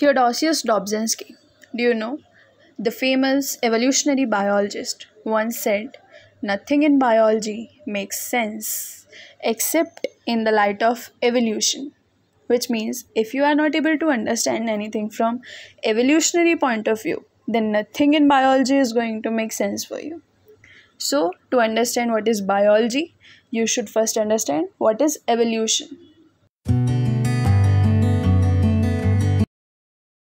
Theodosius Dobzhansky, do you know? The famous evolutionary biologist once said, Nothing in biology makes sense except in the light of evolution. Which means, if you are not able to understand anything from evolutionary point of view, then nothing in biology is going to make sense for you. So, to understand what is biology, you should first understand what is evolution.